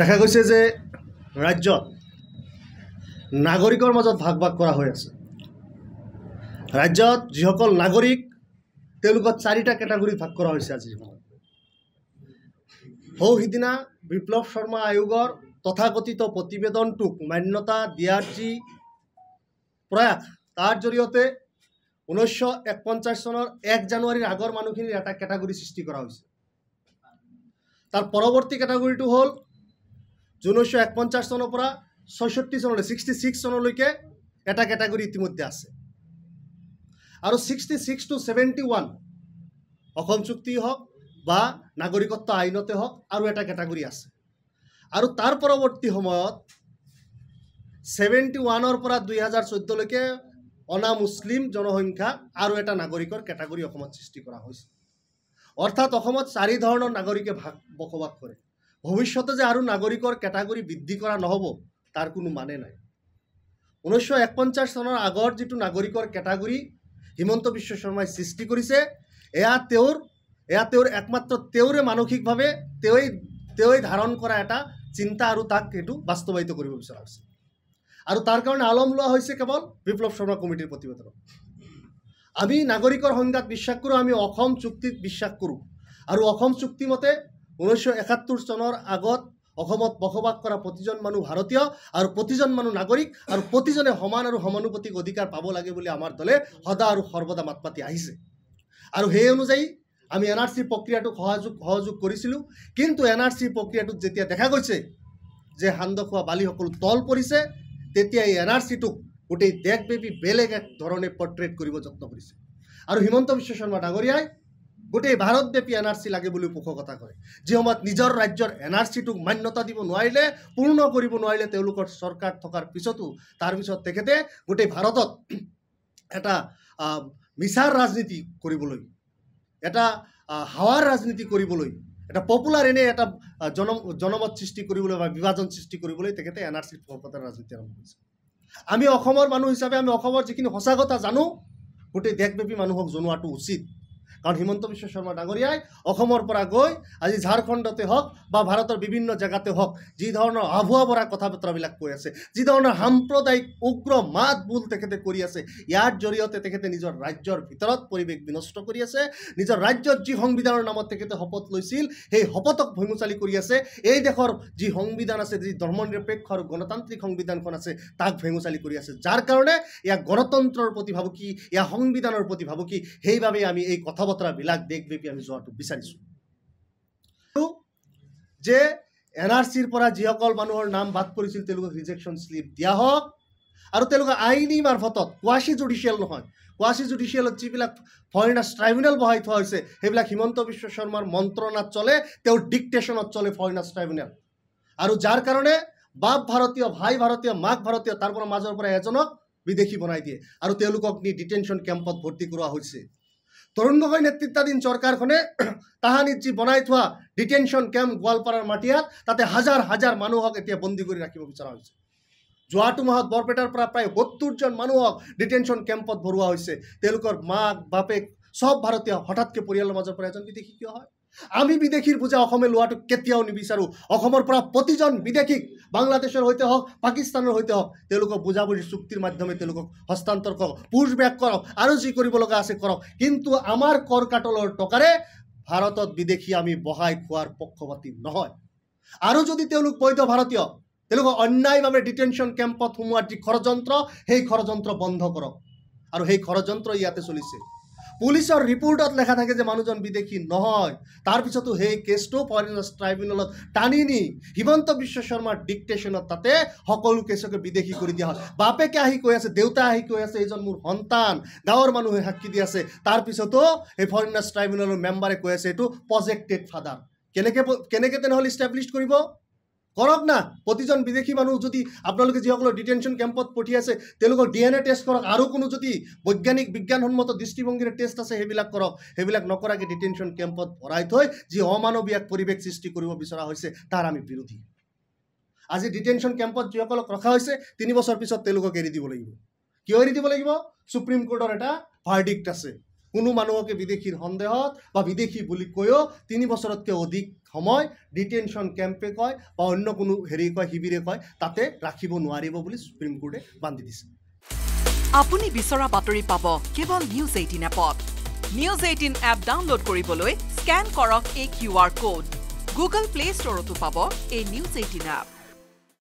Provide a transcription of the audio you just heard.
দেখা গৈছে যে ৰাজ্যত নাগৰিকৰ মাজত ভাগ ভাগ কৰা হৈ আছে ৰাজ্যত যিসকল নাগৰিক তেওঁলোকক চাৰিটা কেটাগৰীত ভাগ কৰা হৈছে আজিৰ সময়ত সৌ সিদিনা বিপ্লৱ শৰ্মা আয়োগৰ তথাকথিত প্ৰতিবেদনটোক মান্যতা দিয়াৰ যি প্ৰয়াস তাৰ জৰিয়তে ঊনৈছশ একপঞ্চাছ চনৰ এক জানুৱাৰীৰ আগৰ মানুহখিনিৰ এটা কেটাগৰী সৃষ্টি কৰা হৈছে তাৰ পৰৱৰ্তী কেটাগৰীটো হ'ল ঊনৈছশ একপঞ্চাছ চনৰ পৰা ছয়ষষ্ঠি চনলৈ ছিক্সটি ছিক্স চনলৈকে এটা কেটাগৰী ইতিমধ্যে আছে আৰু sixty six to seventy one Assam চুক্তি হওক বা নাগৰিকত্ব আইনতে হওক আৰু এটা কেটাগৰী আছে আৰু তাৰ পৰৱৰ্তী সময়ত ছেভেণ্টি ওৱানৰ পৰা দুই হাজাৰ চৈধ্যলৈকে অনা মুছলিম জনসংখ্যা আৰু এটা নাগৰিকৰ কেটাগৰী অসমত সৃষ্টি কৰা হৈছে অৰ্থাৎ অসমত চাৰি ধৰণৰ নাগৰিকে ভাগ বসবাস কৰে ভবিষ্যতে যে আরও নাগরিকর ক্যাটাগরি বৃদ্ধি কৰা নহ'ব তাৰ কোনো মানে নাই ঊনৈছশ একপঞ্চাছ চনৰ আগৰ যিটো নাগৰিকৰ কেটাগৰী হিমন্ত বিশ্ব শৰ্মাই সৃষ্টি কৰিছে এয়া তেওঁৰ এয়া তেওঁৰ একমাত্ৰ তেওঁৰে মানসিকভাৱে তেওঁই তেওঁই ধাৰণ কৰা এটা চিন্তা আৰু তাক সেইটো বাস্তৱায়িত কৰিব বিচৰা হৈছে আৰু তাৰ কাৰণে আলম লোৱা হৈছে কেৱল বিপ্লৱ শৰ্মা কমিটিৰ প্ৰতিবেদনত আমি নাগৰিকৰ সংজ্ঞাত বিশ্বাস কৰোঁ আমি অসম চুক্তিত বিশ্বাস কৰোঁ আৰু অসম চুক্তি মতে ঊনৈছশ একাত্তৰ চনৰ আগত অসমত বসবাস কৰা প্ৰতিজন মানুহ ভাৰতীয় আৰু প্ৰতিজন মানুহ নাগৰিক আৰু প্ৰতিজনে সমান আৰু সমানুপাতিক অধিকাৰ পাব লাগে বুলি আমাৰ দলে সদা আৰু সৰ্বদা মাত পাতি আহিছে আৰু সেই অনুযায়ী আমি এন আৰ চি প্ৰক্ৰিয়াটোক সহযোগ সহযোগ কৰিছিলোঁ কিন্তু এন আৰ চি প্ৰক্ৰিয়াটোত যেতিয়া দেখা গৈছে যে খোৱা বালিসকল তল পৰিছে তেতিয়া এই এন আৰ চিটোক গোটেই দেশব্যাপী বেলেগ এক ধৰণে পৰ্ট্ৰেট কৰিব যত্ন কৰিছে আৰু হিমন্ত বিশ্ব শৰ্মা ডাঙৰীয়াই গোটেই ভাৰতব্যাপী এন আৰ চি লাগে বুলিও পোষকতা কৰে যি সময়ত নিজৰ ৰাজ্যৰ এন আৰ চিটোক মান্যতা দিব নোৱাৰিলে পূৰ্ণ কৰিব নোৱাৰিলে তেওঁলোকৰ চৰকাৰ থকাৰ পিছতো তাৰপিছত তেখেতে গোটেই ভাৰতত এটা মিছাৰ ৰাজনীতি কৰিবলৈ এটা হাৱাৰ ৰাজনীতি কৰিবলৈ এটা পপুলাৰ এনেই এটা জন জনমত সৃষ্টি কৰিবলৈ বা বিভাজন সৃষ্টি কৰিবলৈ তেখেতে এন আৰ চিত পোষকতাৰ ৰাজনীতি আৰম্ভ কৰিছে আমি অসমৰ মানুহ হিচাপে আমি অসমৰ যিখিনি সঁচা কথা জানো গোটেই দেশব্যাপী মানুহক জনোৱাটো উচিত কাৰণ হিমন্ত বিশ্ব শৰ্মা ডাঙৰীয়াই অসমৰ পৰা গৈ আজি ঝাৰখণ্ডতে হওক বা ভাৰতৰ বিভিন্ন জেগাতে হওক যি ধৰণৰ আভুৱা পৰা কথা বতৰাবিলাক কৈ আছে যি ধৰণৰ সাম্প্ৰদায়িক উগ্ৰ মাত বোল তেখেতে কৰি আছে ইয়াৰ জৰিয়তে তেখেতে নিজৰ ৰাজ্যৰ ভিতৰত পৰিৱেশ বিনষ্ট কৰি আছে নিজৰ ৰাজ্যত যি সংবিধানৰ নামত তেখেতে শপত লৈছিল সেই শপতক ভৈমুচালি কৰি আছে এই দেশৰ যি সংবিধান আছে যি ধৰ্ম নিৰপেক্ষ আৰু গণতান্ত্ৰিক সংবিধানখন আছে তাক ভেঙুচালি কৰি আছে যাৰ কাৰণে ইয়াক গণতন্ত্ৰৰ প্ৰতি ভাবুকি ইয়াৰ সংবিধানৰ প্ৰতি ভাবুকি সেইবাবে আমি এই কথা বতৰাবিলাক দেশব্যাপী আমি যোৱাটো বিচাৰিছোঁ যে এন আৰ চিৰ পৰা যিসকল মানুহৰ নাম বাদ পৰিছিল তেওঁলোকক ৰিজেকশ্যন শ্লিপ দিয়া হওক আৰু তেওঁলোকে আইনী মাৰ্ফত কোৱাচি জুডিচিয়েল নহয় কোৱাচি জুডিচিয়েলত যিবিলাক ফৰেইনাৰ্ছ ট্ৰাইব্যুনেল বহাই থোৱা হৈছে সেইবিলাক হিমন্ত বিশ্ব শৰ্মাৰ মন্ত্ৰণাত চলে তেওঁৰ ডিকটেশ্যনত চলে ফৰেইনাৰ্ছ ট্ৰাইব্যুনেল আৰু যাৰ কাৰণে বাপ ভাৰতীয় ভাই ভাৰতীয় মাক ভাৰতীয় তাৰ পৰা মাজৰ পৰা এজনক বিদেশী বনাই দিয়ে আৰু তেওঁলোকক নি ডিটেনশ্যন কেম্পত ভৰ্তি কৰোৱা হৈছে তৰুণ গগৈ নেতৃত্বাধীন চৰকাৰখনে তাহানিজি বনাই থোৱা ডিটেনশ্যন কেম্প গোৱালপাৰাৰ মাটিয়াত তাতে হাজাৰ হাজাৰ মানুহক এতিয়া বন্দী কৰি ৰাখিব বিচৰা হৈছে যোৱাটো মাহত বৰপেটাৰ পৰা প্ৰায় সত্তৰজন মানুহক ডিটেনশ্যন কেম্পত ভৰোৱা হৈছে তেওঁলোকৰ মাক বাপেক চব ভাৰতীয় হঠাৎকৈ পৰিয়ালৰ মাজৰ পৰা এজন বিদেশী কিয় হয় আমি বিদেশীৰ বোজা অসমে লোৱাটো কেতিয়াও নিবিচাৰোঁ অসমৰ পৰা প্ৰতিজন বিদেশীক বাংলাদেশৰ সৈতে হওক পাকিস্তানৰ সৈতে হওক তেওঁলোকক বুজাবুজি চুক্তিৰ মাধ্যমে তেওঁলোকক হস্তান্তৰ কৰক পুছ বেক কৰক আৰু যি কৰিব লগা আছে কৰক কিন্তু আমাৰ কৰ কাটলৰ টকাৰে ভাৰতত বিদেশী আমি বহাই খোৱাৰ পক্ষপাতি নহয় আৰু যদি তেওঁলোক বৈধ ভাৰতীয় তেওঁলোকক অন্যায়ভাৱে ডিটেনশ্যন কেম্পত সোমোৱাৰ যি ষড়যন্ত্ৰ সেই ষড়যন্ত্ৰ বন্ধ কৰক আৰু সেই ষড়যন্ত্ৰ ইয়াতে চলিছে পুলিচৰ ৰিপৰ্টত লেখা থাকে যে মানুহজন বিদেশী নহয় তাৰপিছতো সেই কেছটো ফৰেনাৰ্ছ ট্ৰাইব্যুনেলত টানি নি হিমন্ত বিশ্ব শৰ্মাৰ ডিকটেশ্যনত তাতে সকলো কেছকে বিদেশী কৰি দিয়া হয় বাপেকে আহি কৈ আছে দেউতা আহি কৈ আছে এইজন মোৰ সন্তান গাঁৱৰ মানুহে সাক্ষী দি আছে তাৰপিছতো সেই ফৰেনাৰ্ছ ট্ৰাইব্যুনেলৰ মেম্বাৰে কৈ আছে এইটো প্ৰজেক্টেড ফাদাৰ কেনেকে কেনেকে তেনেহ'লে ইষ্টাব্লিছ কৰিব কৰক না প্ৰতিজন বিদেশী মানুহ যদি আপোনালোকে যিসকলৰ ডিটেনশ্যন কেম্পত পঠিয়াইছে তেওঁলোকৰ ডি এন এ টেষ্ট কৰক আৰু কোনো যদি বৈজ্ঞানিক বিজ্ঞানসন্মত দৃষ্টিভংগীৰে টেষ্ট আছে সেইবিলাক কৰক সেইবিলাক নকৰাকৈ ডিটেনশ্যন কেম্পত ভৰাই থৈ যি অমানৱীয়াক পৰিৱেশ সৃষ্টি কৰিব বিচৰা হৈছে তাৰ আমি বিৰোধী আজি ডিটেনশ্যন কেম্পত যিসকলক ৰখা হৈছে তিনি বছৰ পিছত তেওঁলোকক এৰি দিব লাগিব কিয় এৰি দিব লাগিব সুপ্ৰিম কোৰ্টৰ এটা ভাৰ্ডিক্ট আছে কোনো মানুহকে বিদেশীৰ সন্দেহত বা বিদেশী বুলি কৈও তিনি বছৰতকৈ অধিক সময় ডিটেনশ্যন কেম্পে কয় বা অন্য কোনো হেৰি কয় শিবিৰে কয় তাতে ৰাখিব নোৱাৰিব বুলি সুপ্ৰিম কোৰ্টে বান্ধি দিছে আপুনি বিচৰা বাতৰি পাব কেৱল নিউজ এইটিন এপত নিউজ এইটিন এপ ডাউনলোড কৰিবলৈ স্কেন কৰক এই Q R code Google Play ষ্টৰতো পাব এই নিউজ এইটিন এপ